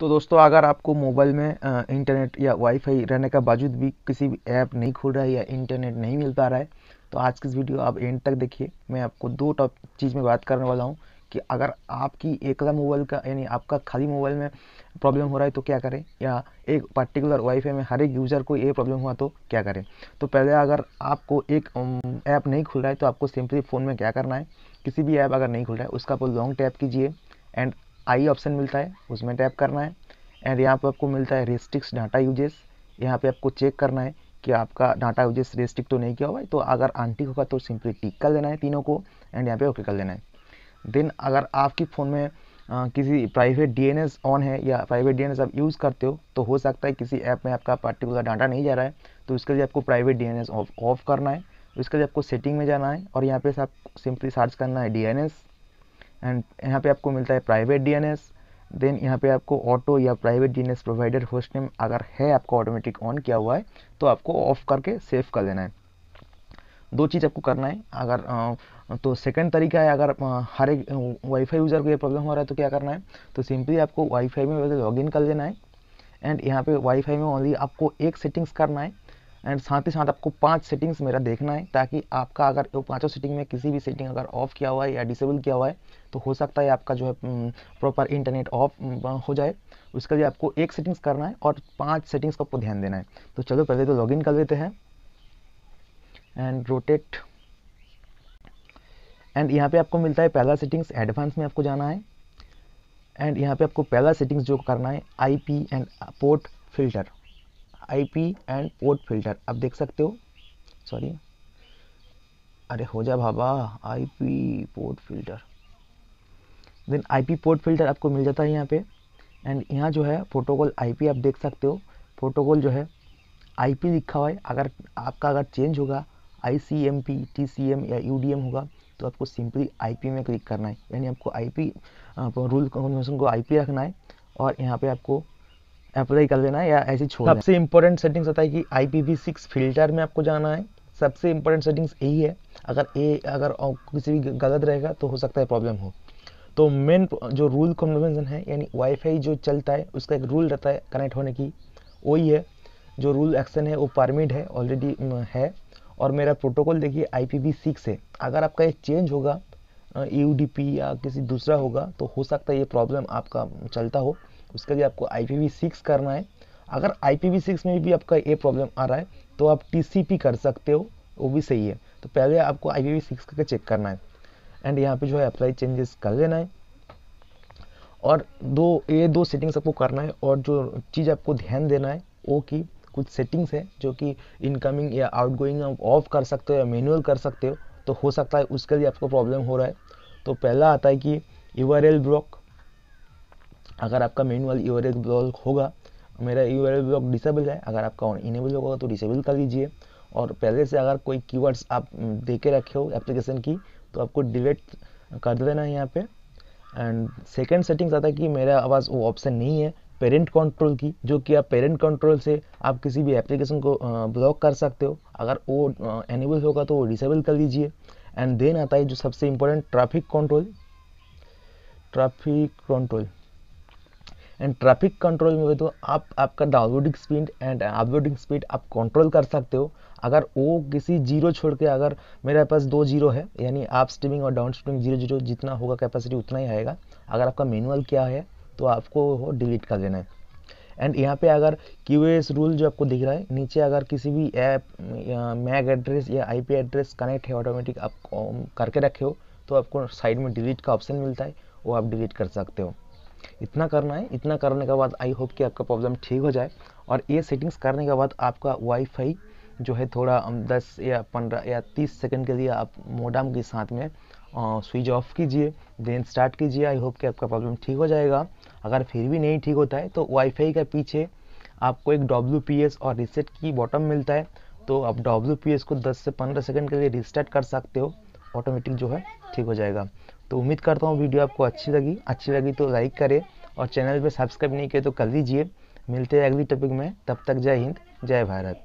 तो दोस्तों अगर आपको मोबाइल में इंटरनेट या वाईफाई रहने का बावजूद भी किसी भी ऐप नहीं खुल रहा है या इंटरनेट नहीं मिल पा रहा है तो आज की इस वीडियो आप एंड तक देखिए मैं आपको दो टॉप चीज़ में बात करने वाला हूँ कि अगर आपकी एकला मोबाइल का यानी आपका खाली मोबाइल में प्रॉब्लम हो रहा है तो क्या करें या एक पर्टिकुलर वाईफाई में हर एक यूज़र को ये प्रॉब्लम हुआ तो क्या करें तो पहले अगर आपको एक ऐप नहीं खुल रहा है तो आपको सिंपली फ़ोन में क्या करना है किसी भी ऐप अगर नहीं खुल रहा है उसका आप लॉन्ग टैप कीजिए एंड आई ऑप्शन मिलता है उसमें टैप करना है एंड यहाँ पर आपको मिलता है रेस्ट्रिक्स डाटा यूजेस यहाँ पे आपको चेक करना है कि आपका डाटा यूजेस रेस्ट्रिक्ट तो नहीं किया हुआ है तो अगर आंटी होगा तो सिंपली टिक कर देना है तीनों को एंड यहाँ पे ओके कर देना है देन अगर आपकी फ़ोन में आ, किसी प्राइवेट डी ऑन है या प्राइवेट डी आप यूज़ करते हो तो हो सकता है किसी ऐप में आपका पर्टिकुलर डाटा नहीं जा रहा है तो उसके लिए आपको प्राइवेट डी ऑफ ऑफ करना है उसके लिए आपको सेटिंग में जाना है और यहाँ पे आप सिंपली सर्च करना है डी एंड यहाँ पे आपको मिलता है प्राइवेट डीएनएस देन यहाँ पे आपको ऑटो या private DNS provider host name अगर है आपको ऑटोमेटिक ऑन किया हुआ है तो आपको ऑफ करके सेव कर देना है दो चीज़ आपको करना है अगर तो सेकंड तरीका है अगर हर एक वाईफाई यूज़र को ये प्रॉब्लम हो रहा है तो क्या करना है तो सिंपली आपको वाईफाई में लॉग इन कर लेना है एंड यहाँ पे वाईफाई में ओनली आपको एक सेटिंग्स करना है एंड साथ ही साथ आपको पांच सेटिंग्स मेरा देखना है ताकि आपका अगर वो पांचों सेटिंग में किसी भी सेटिंग अगर ऑफ किया हुआ है या डिसेबल किया हुआ है तो हो सकता है आपका जो है प्रॉपर इंटरनेट ऑफ हो जाए उसके लिए आपको एक सेटिंग्स करना है और पाँच सेटिंग्स का आपको ध्यान देना है तो चलो पहले तो लॉग कर लेते हैं एंड रोटेट एंड यहाँ पर आपको मिलता है पहला सेटिंग्स एडवांस में आपको जाना है एंड यहाँ पर आपको पहला सेटिंग्स जो करना है I and port filter IP and port filter आप देख सकते हो सॉरी अरे हो जा बाबा IP port filter then IP port filter आपको मिल जाता है यहाँ पे एंड यहाँ जो है प्रोटोकॉल आईपी आप देख सकते हो प्रोटोकॉल जो है आईपी लिखा हुआ है अगर आपका अगर चेंज होगा I C M P T C M या यू डी एम होगा तो आपको सिंपली आईपी में क्लिक करना है यानी आपको आईपी रूल कॉन्वेंशन को आईपी रखना है और यहाँ पे आपको अप्लाई कर लेना या ऐसे छोड़ सबसे इंपॉर्टेंट सेटिंग्स होता है कि I P V six filter में आपको जाना है सबसे इंपॉर्टेंट सेटिंग्स यही है अगर ए अगर किसी भी गलत रहेगा तो हो सकता है प्रॉब्लम हो तो मेन जो रूल कन्वेंशन है यानी वाईफाई जो चलता है उसका एक रूल रहता है कनेक्ट होने की वही है जो रूल एक्शन है वो परमिट है ऑलरेडी है और मेरा प्रोटोकॉल देखिए आई पी वी सिक्स है अगर आपका ये चेंज होगा यू डी पी या किसी दूसरा होगा तो हो सकता है ये प्रॉब्लम आपका चलता हो उसके लिए आपको आई सिक्स करना है अगर आई सिक्स में भी आपका ये प्रॉब्लम आ रहा है तो आप टी कर सकते हो वो भी सही है तो पहले आपको आई सिक्स करके चेक करना है एंड यहाँ पे जो है अप्लाई चेंजेस कर लेना है और दो ये दो सेटिंग्स आपको करना है और जो चीज़ आपको ध्यान देना है वो कि कुछ सेटिंग्स है जो कि इनकमिंग या गोइंग आप ऑफ कर सकते हो या मैनुअल कर सकते हो तो हो सकता है उसके लिए आपको प्रॉब्लम हो रहा है तो पहला आता है कि यू ब्लॉक अगर आपका मैनुअल यू आर ब्लॉक होगा मेरा यू आर ब्लॉक डिसेबल है अगर आपका इनेबल होगा तो डिसेबल कर लीजिए और पहले से अगर कोई कीवर्ड्स आप दे के रखे हो एप्लीकेशन की तो आपको डिलीट कर देना है यहाँ पे एंड सेकेंड सेटिंग्स आता है कि मेरा आवाज़ वो ऑप्शन नहीं है पेरेंट कंट्रोल की जो कि आप पेरेंट कंट्रोल से आप किसी भी एप्लीकेशन को ब्लॉक कर सकते हो अगर वो एनेबल होगा तो वो डिसेबल कर लीजिए एंड देन आता है जो सबसे important traffic control traffic control and traffic control में तो आप आपका downloading speed and uploading speed आप कंट्रोल कर सकते हो अगर वो किसी जीरो छोड़ के अगर मेरे पास दो जीरो है यानी आप स्ट्रीमिंग और डाउन स्ट्रीमिंग जीरो जीरो जितना होगा कैपेसिटी उतना ही आएगा अगर आपका मैनुअल क्या है तो आपको वो डिलीट कर देना है एंड यहाँ पे अगर क्यू रूल जो आपको दिख रहा है नीचे अगर किसी भी ऐप मैग एड्रेस या आईपी एड्रेस कनेक्ट है ऑटोमेटिक आप um, करके रखे हो तो आपको साइड में डिलीट का ऑप्शन मिलता है वो आप डिलीट कर सकते हो इतना करना है इतना करने के बाद आई होप कि आपका प्रॉब्लम ठीक हो जाए और ये सेटिंग्स करने के बाद आपका वाईफाई जो है थोड़ा दस या पंद्रह या तीस सेकेंड के लिए आप मोडम के साथ में स्विच ऑफ कीजिए देन स्टार्ट कीजिए आई होप कि आपका प्रॉब्लम ठीक हो जाएगा अगर फिर भी नहीं ठीक होता है तो वाईफाई के पीछे आपको एक डब्ल्यू और रिसेट की बॉटम मिलता है तो आप डब्ल्यू को दस से पंद्रह सेकेंड के लिए रिस्टार्ट कर सकते हो ऑटोमेटिक जो है ठीक हो जाएगा तो उम्मीद करता हूँ वीडियो आपको अच्छी लगी अच्छी लगी तो लाइक करें और चैनल पर सब्सक्राइब नहीं किए तो कर दीजिए मिलते हैं अगली टॉपिक में तब तक जय हिंद जय भारत